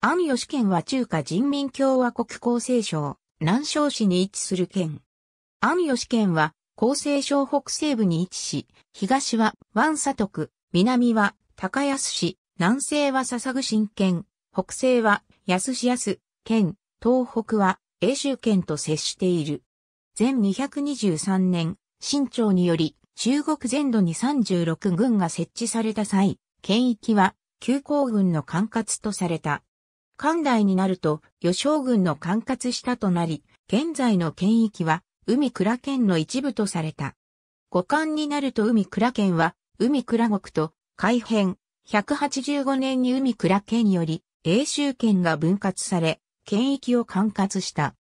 安吉県は中華人民共和国厚生省、南昌市に位置する県。安吉県は、厚生省北西部に位置し、東は湾佐徳、南は高安市、南西は笹具新県、北西は安市安県、東北は永州県と接している。全223年、新朝により、中国全土に36軍が設置された際、県域は、旧港軍の管轄とされた。関大になると、与将軍の管轄下となり、現在の県域は、海倉県の一部とされた。五冠になると海倉県は、海倉国と、改編、185年に海倉県より、永州県が分割され、県域を管轄した。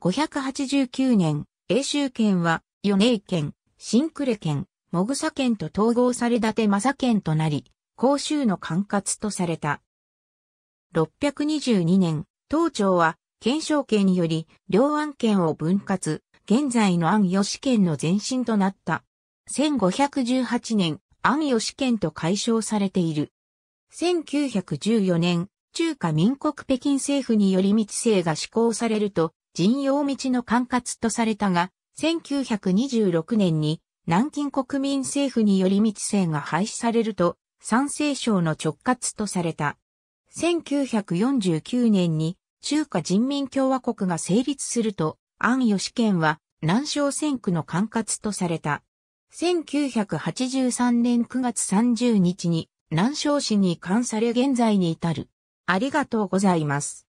589年、永州県は、米井県、新呉県、もぐさ県と統合され伊達政県となり、甲州の管轄とされた。622年、東庁は、検証権により、両案件を分割、現在の安試験の前身となった。1518年、安試験と解消されている。1914年、中華民国北京政府により道制が施行されると、人用道の管轄とされたが、1926年に南京国民政府により道制が廃止されると、山西省の直轄とされた。1949年に中華人民共和国が成立すると、安吉県は南小戦区の管轄とされた。1983年9月30日に南小市に関され現在に至る。ありがとうございます。